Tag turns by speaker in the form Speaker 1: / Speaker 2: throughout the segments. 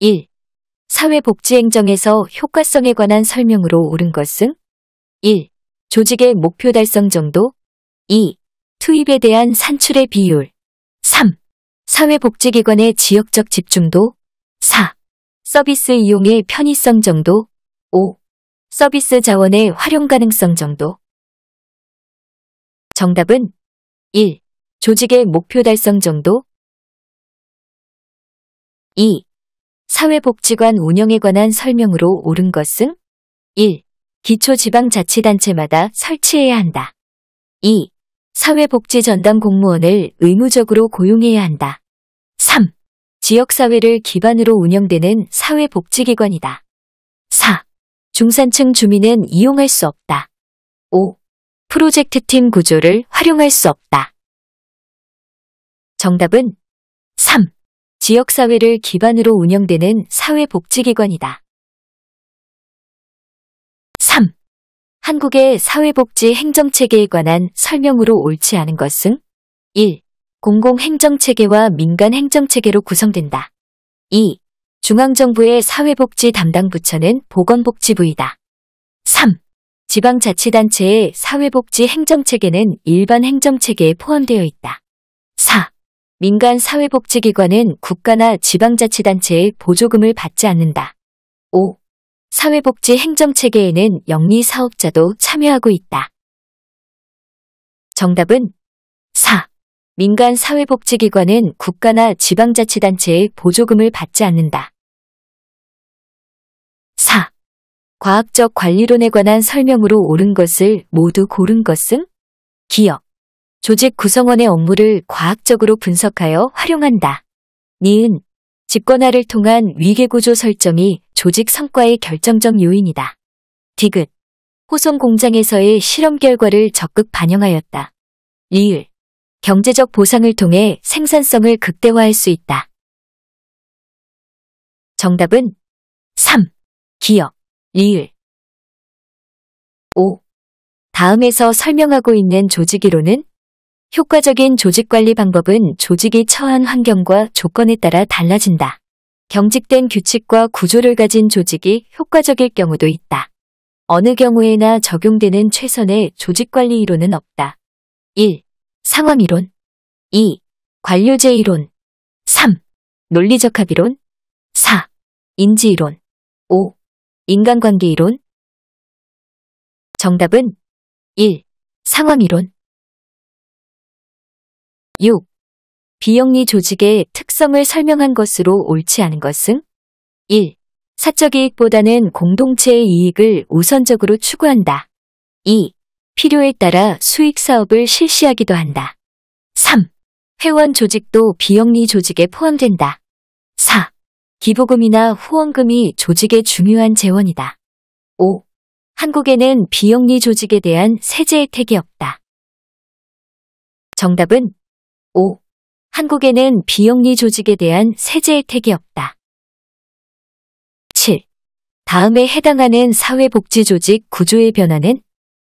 Speaker 1: 1. 사회복지행정에서 효과성에 관한 설명으로 옳은 것은 1. 조직의 목표 달성 정도 2. 투입에 대한 산출의 비율 3. 사회복지기관의 지역적 집중도 4. 서비스 이용의 편의성 정도 5. 서비스 자원의 활용 가능성 정도 정답은 1. 조직의 목표 달성 정도 2. 사회복지관 운영에 관한 설명으로 옳은 것은 1. 기초지방자치단체마다 설치해야 한다. 2. 사회복지 전담 공무원을 의무적으로 고용해야 한다. 3. 지역사회를 기반으로 운영되는 사회복지기관이다. 4. 중산층 주민은 이용할 수 없다. 5. 프로젝트 팀 구조를 활용할 수 없다.
Speaker 2: 정답은 지역사회를 기반으로 운영되는
Speaker 1: 사회복지기관이다. 3. 한국의 사회복지 행정체계에 관한 설명으로 옳지 않은 것은 1. 공공행정체계와 민간행정체계로 구성된다. 2. 중앙정부의 사회복지 담당 부처는 보건복지부이다. 3. 지방자치단체의 사회복지 행정체계는 일반 행정체계에 포함되어 있다. 민간 사회복지기관은 국가나 지방자치단체의 보조금을 받지 않는다. 5. 사회복지 행정체계에는 영리 사업자도 참여하고 있다. 정답은 4. 민간 사회복지기관은 국가나 지방자치단체의 보조금을 받지 않는다. 4. 과학적 관리론에 관한 설명으로 옳은 것을 모두 고른 것은? 기억. 조직 구성원의 업무를 과학적으로 분석하여 활용한다. 니은 집권화를 통한 위계구조 설정이 조직 성과의 결정적 요인이다. 디귿 호송 공장에서의 실험 결과를 적극 반영하였다. 리을 경제적 보상을 통해 생산성을 극대화할 수 있다.
Speaker 2: 정답은 3. 기억, 리을
Speaker 1: 5. 다음에서 설명하고 있는 조직이론은 효과적인 조직관리 방법은 조직이 처한 환경과 조건에 따라 달라진다. 경직된 규칙과 구조를 가진 조직이 효과적일 경우도 있다. 어느 경우에나 적용되는 최선의 조직관리 이론은 없다. 1. 상황이론 2. 관료제 이론 3. 논리적합 이론 4.
Speaker 2: 인지 이론 5. 인간관계 이론 정답은 1. 상황 이론
Speaker 1: 6. 비영리 조직의 특성을 설명한 것으로 옳지 않은 것은 1. 사적 이익보다는 공동체의 이익을 우선적으로 추구한다. 2. 필요에 따라 수익 사업을 실시하기도 한다. 3. 회원 조직도 비영리 조직에 포함된다. 4. 기부금이나 후원금이 조직의 중요한 재원이다. 5. 한국에는 비영리 조직에 대한 세제 혜택이 없다. 정답은 5. 한국에는 비영리 조직에 대한 세제 혜택이 없다. 7. 다음에 해당하는 사회복지조직 구조의 변화는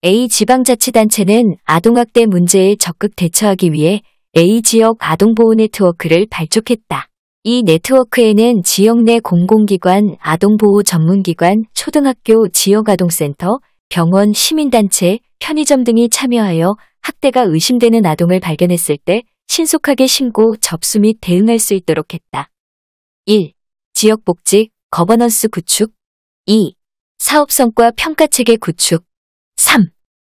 Speaker 1: A 지방자치단체는 아동학대 문제에 적극 대처하기 위해 A 지역 아동보호 네트워크를 발족했다. 이 네트워크에는 지역 내 공공기관, 아동보호 전문기관, 초등학교, 지역아동센터, 병원, 시민단체, 편의점 등이 참여하여 학대가 의심되는 아동을 발견했을 때 신속하게 신고 접수 및 대응할 수 있도록 했다. 1. 지역복지, 거버넌스 구축 2. 사업성과 평가체계 구축 3.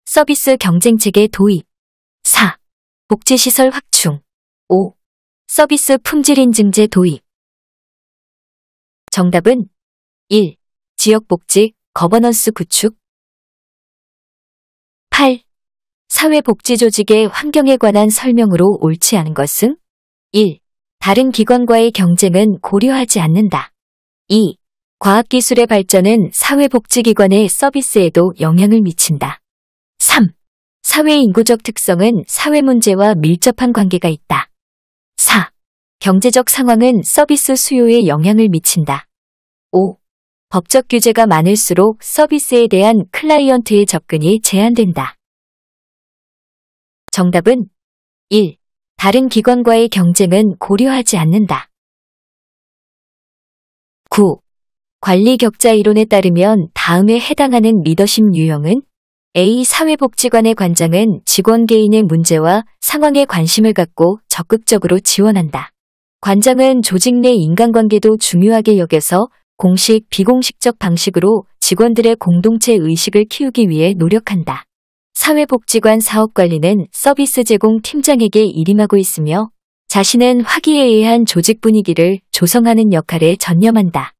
Speaker 1: 서비스 경쟁체계 도입 4. 복지시설 확충
Speaker 2: 5. 서비스 품질인증제 도입
Speaker 1: 정답은 1. 지역복지, 거버넌스 구축 8. 사회복지조직의 환경에 관한 설명으로 옳지 않은 것은 1. 다른 기관과의 경쟁은 고려하지 않는다. 2. 과학기술의 발전은 사회복지기관의 서비스에도 영향을 미친다. 3. 사회인구적 특성은 사회문제와 밀접한 관계가 있다. 4. 경제적 상황은 서비스 수요에 영향을 미친다. 5. 법적 규제가 많을수록 서비스에 대한 클라이언트의 접근이 제한된다. 정답은 1. 다른 기관과의 경쟁은 고려하지 않는다. 9. 관리 격자 이론에 따르면 다음에 해당하는 리더십 유형은 A 사회복지관의 관장은 직원 개인의 문제와 상황에 관심을 갖고 적극적으로 지원한다. 관장은 조직 내 인간관계도 중요하게 여겨서 공식, 비공식적 방식으로 직원들의 공동체 의식을 키우기 위해 노력한다. 사회복지관 사업관리는 서비스 제공 팀장에게 일임하고 있으며 자신은 화기애애한 조직 분위기를 조성하는 역할에 전념한다.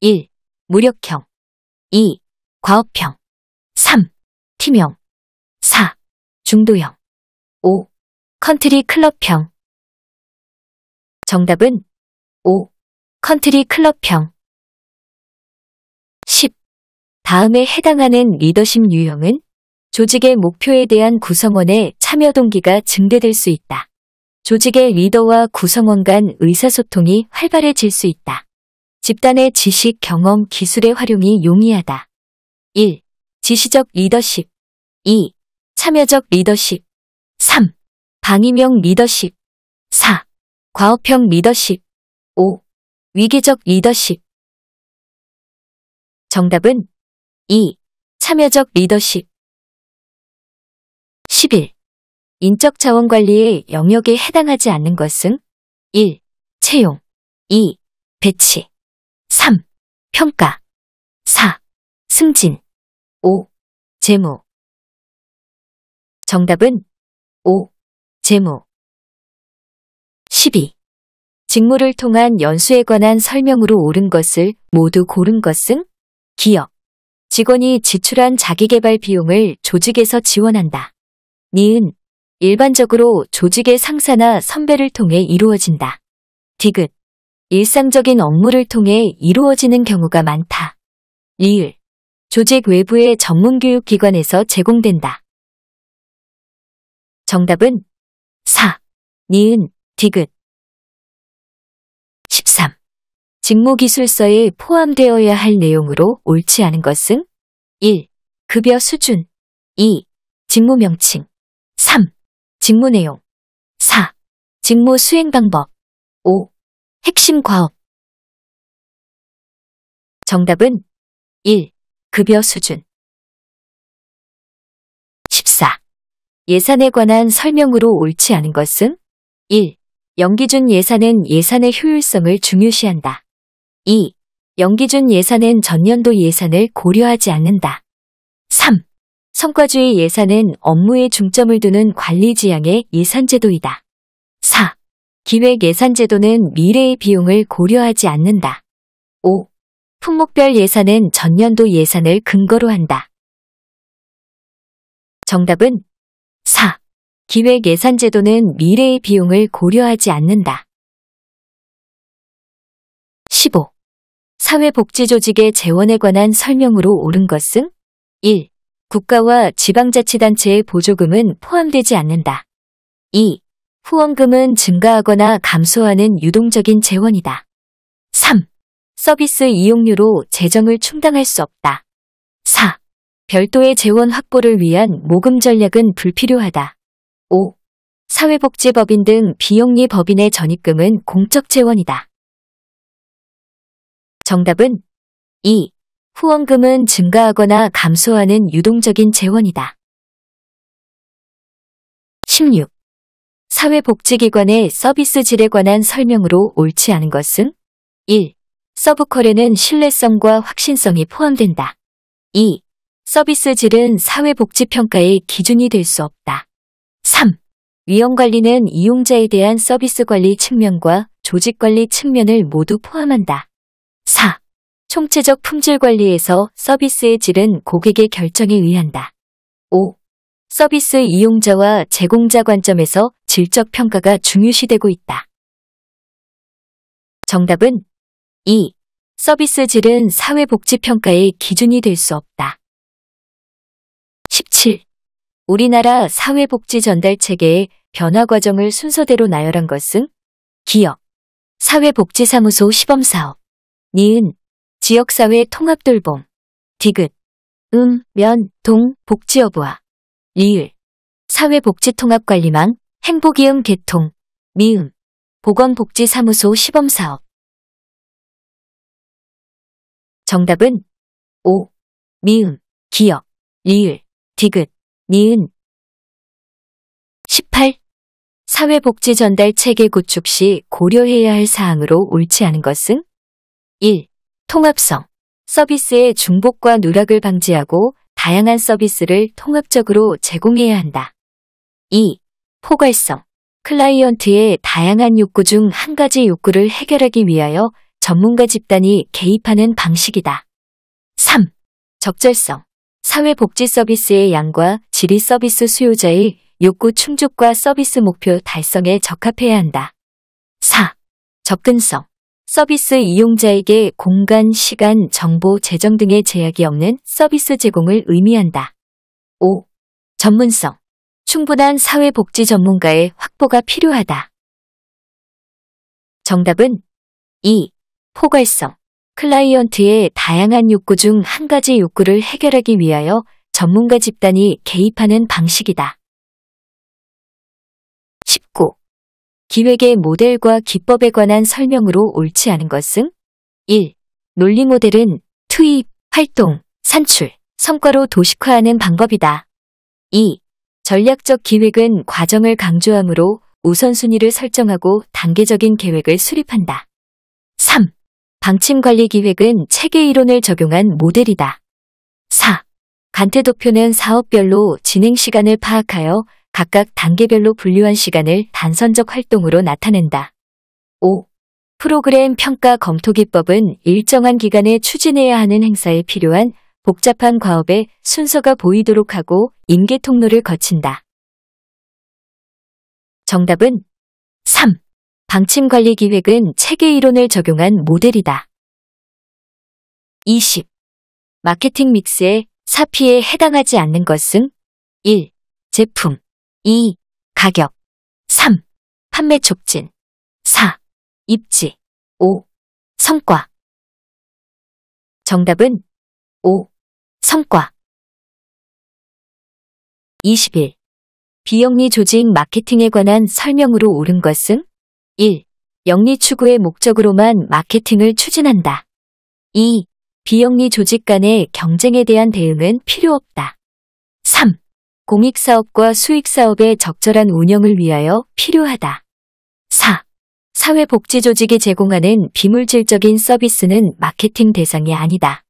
Speaker 1: 1. 무력형 2. 과업형 3.
Speaker 2: 팀형 4. 중도형 5. 컨트리 클럽형 정답은 5. 컨트리 클럽형
Speaker 1: 10. 다음에 해당하는 리더십 유형은 조직의 목표에 대한 구성원의 참여 동기가 증대될 수 있다. 조직의 리더와 구성원 간 의사소통이 활발해질 수 있다. 집단의 지식, 경험, 기술의 활용이 용이하다. 1. 지시적 리더십 2. 참여적 리더십 3. 방임형 리더십 4. 과업형 리더십 5. 위기적 리더십
Speaker 2: 정답은 2. 참여적 리더십 10일 인적 자원 관리의 영역에 해당하지 않는 것은 1. 채용 2. 배치 3. 평가 4. 승진 5. 재무 정답은 5. 재무
Speaker 1: 12. 직무를 통한 연수에 관한 설명으로 옳은 것을 모두 고른 것은 기업 직원이 지출한 자기개발 비용을 조직에서 지원한다. 니은 일반적으로 조직의 상사나 선배를 통해 이루어진다. 디귿 일상적인 업무를 통해 이루어지는 경우가 많다. 리을 조직 외부의 전문교육기관에서 제공된다. 정답은 4. 니은 디귿 13. 직무기술서에 포함되어야 할 내용으로 옳지 않은 것은 1. 급여 수준 2. 직무명칭 직무 내용 4.
Speaker 2: 직무 수행 방법 5. 핵심 과업 정답은 1. 급여 수준
Speaker 1: 14. 예산에 관한 설명으로 옳지 않은 것은 1. 연기준 예산은 예산의 효율성을 중요시한다. 2. 연기준 예산은 전년도 예산을 고려하지 않는다. 성과주의 예산은 업무에 중점을 두는 관리 지향의 예산제도이다. 4. 기획 예산제도는 미래의 비용을 고려하지 않는다. 5. 품목별 예산은 전년도 예산을 근거로 한다. 정답은 4. 기획 예산제도는 미래의 비용을 고려하지 않는다. 15. 사회복지조직의 재원에 관한 설명으로 옳은 것은 1. 국가와 지방자치단체의 보조금은 포함되지 않는다. 2. 후원금은 증가하거나 감소하는 유동적인 재원이다. 3. 서비스 이용료로 재정을 충당할 수 없다. 4. 별도의 재원 확보를 위한 모금 전략은 불필요하다. 5. 사회복지법인 등 비영리 법인의 전입금은 공적 재원이다. 정답은 2. 후원금은 증가하거나 감소하는 유동적인 재원이다. 16. 사회복지기관의 서비스 질에 관한 설명으로 옳지 않은 것은 1. 서브컬에는 신뢰성과 확신성이 포함된다. 2. 서비스 질은 사회복지평가의 기준이 될 수 없다. 3. 위험관리는 이용자에 대한 서비스 관리 측면과 조직관리 측면을 모두 포함한다. 총체적 품질 관리에서 서비스의 질은 고객의 결정에 의한다. 5. 서비스 이용자와 제공자 관점에서 질적 평가가 중요시되고 있다. 정답은 2. 서비스 질은 사회복지평가의 기준이 될 수 없다. 17. 우리나라 사회복지 전달 체계의 변화 과정을 순서대로 나열한 것은 기업, 사회복지사무소 시범사업, 니은, 지역사회 통합돌봄, 디귿, 음, 면, 동, 복지여부와 리을, 사회복지통합관리망, 행복이음 개통, 미음, 보건복지사무소 시범사업
Speaker 2: 정답은 5. 미음, 기역, 리을,
Speaker 1: 디귿, 니은 18. 사회복지전달 체계 구축 시 고려해야 할 사항으로 옳지 않은 것은 1. 통합성. 서비스의 중복과 누락을 방지하고 다양한 서비스를 통합적으로 제공해야 한다. 2. 포괄성. 클라이언트의 다양한 욕구 중 한 가지 욕구를 해결하기 위하여 전문가 집단이 개입하는 방식이다. 3. 적절성. 사회복지 서비스의 양과 질의 서비스 수요자의 욕구 충족과 서비스 목표 달성에 적합해야 한다. 4. 접근성. 서비스 이용자에게 공간, 시간, 정보, 재정 등의 제약이 없는 서비스 제공을 의미한다. 5. 전문성. 충분한 사회복지 전문가의 확보가 필요하다. 정답은 2. 포괄성. 클라이언트의 다양한 욕구 중 한 가지 욕구를 해결하기 위하여 전문가 집단이 개입하는 방식이다. 19. 기획의 모델과 기법에 관한 설명으로 옳지 않은 것은 1. 논리 모델은 투입, 활동, 산출, 성과로 도식화하는 방법이다. 2. 전략적 기획은 과정을 강조하므로 우선순위를 설정하고 단계적인 계획을 수립한다. 3. 방침관리 기획은 체계 이론을 적용한 모델이다. 4. 간태 도표는 사업별로 진행 시간을 파악하여 각각 단계별로 분류한 시간을 단선적 활동으로 나타낸다. 5. 프로그램 평가 검토 기법은 일정한 기간에 추진해야 하는 행사에 필요한 복잡한 과업의 순서가 보이도록 하고 인계 통로를 거친다. 정답은 3. 방침관리기획은 체계이론을 적용한 모델이다. 20. 마케팅 믹스의 사피에 해당하지 않는
Speaker 2: 것은 1. 제품 2. 가격 3. 판매 촉진 4. 입지 5. 성과 정답은 5. 성과
Speaker 1: 21. 비영리 조직 마케팅에 관한 설명으로 옳은 것은 1. 영리 추구의 목적으로만 마케팅을 추진한다. 2. 비영리 조직 간의 경쟁에 대한 대응은 필요 없다. 3. 공익사업과 수익사업의 적절한 운영을 위하여 필요하다. 4. 사회복지조직이 제공하는 비물질적인 서비스는 마케팅 대상이 아니다.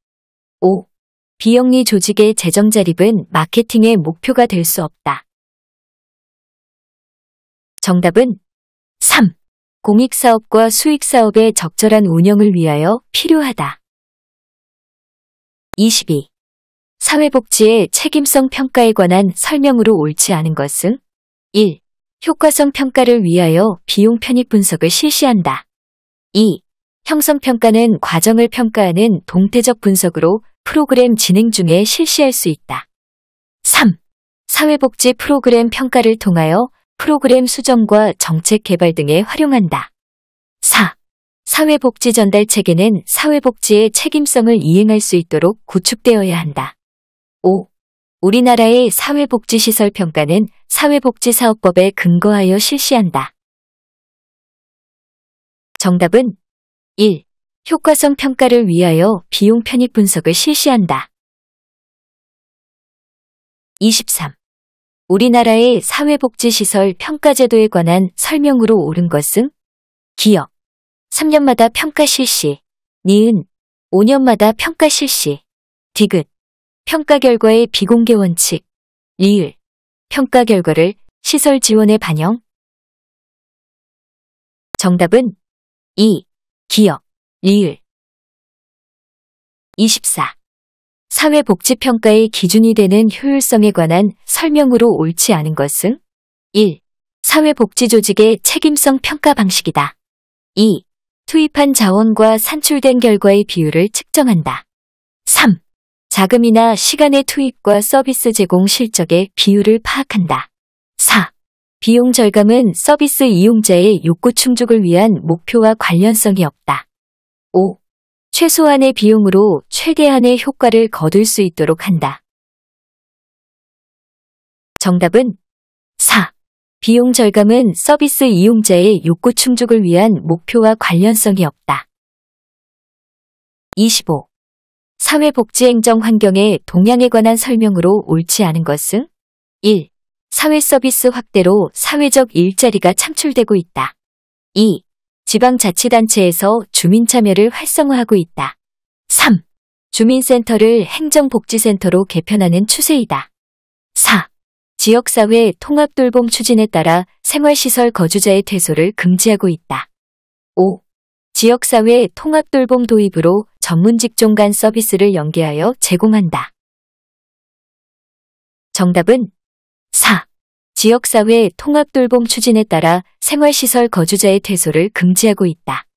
Speaker 1: 5. 비영리 조직의 재정 자립은 마케팅의 목표가 될 수 없다. 정답은 3. 공익사업과 수익사업의 적절한 운영을 위하여 필요하다. 22. 사회복지의 책임성 평가에 관한 설명으로 옳지 않은 것은 1. 효과성 평가를 위하여 비용 편익 분석을 실시한다. 2. 형성평가는 과정을 평가하는 동태적 분석으로 프로그램 진행 중에 실시할 수 있다. 3. 사회복지 프로그램 평가를 통하여 프로그램 수정과 정책 개발 등에 활용한다. 4. 사회복지 전달 체계는 사회복지의 책임성을 이행할 수 있도록 구축되어야 한다. 5. 우리나라의 사회복지시설 평가는 사회복지사업법에 근거하여 실시한다. 정답은 1. 효과성 평가를 위하여 비용 편익 분석을 실시한다. 23. 우리나라의 사회복지시설 평가제도에 관한 설명으로 옳은 것은 기억 3년마다 평가 실시, 니은 5년마다 평가 실시, 디귿 평가 결과의 비공개 원칙 리을 평가 결과를 시설 지원에 반영
Speaker 2: 정답은 2. 기억 리을
Speaker 1: 24. 사회복지평가의 기준이 되는 효율성에 관한 설명으로 옳지 않은 것은 1. 사회복지조직의 책임성 평가 방식이다. 2. 투입한 자원과 산출된 결과의 비율을 측정한다. 자금이나 시간의 투입과 서비스 제공 실적의 비율을 파악한다. 4. 비용 절감은 서비스 이용자의 욕구 충족을 위한 목표와 관련성이 없다. 5. 최소한의 비용으로 최대한의 효과를 거둘 수 있도록 한다. 정답은 4. 비용 절감은 서비스 이용자의 욕구 충족을 위한 목표와 관련성이 없다. 25. 사회복지행정 환경의 동향에 관한 설명으로 옳지 않은 것은 1. 사회서비스 확대로 사회적 일자리가 창출되고 있다. 2. 지방자치단체에서 주민참여를 활성화하고 있다. 3. 주민센터를 행정복지센터로 개편하는 추세이다. 4. 지역사회 통합돌봄 추진에 따라 생활시설 거주자의 퇴소를 금지하고 있다. 5. 지역사회 통합돌봄 도입으로 전문 직종 간 서비스를 연계하여 제공한다. 정답은 4. 지역사회 통합돌봄 추진에 따라 생활시설 거주자의 퇴소를 금지하고 있다.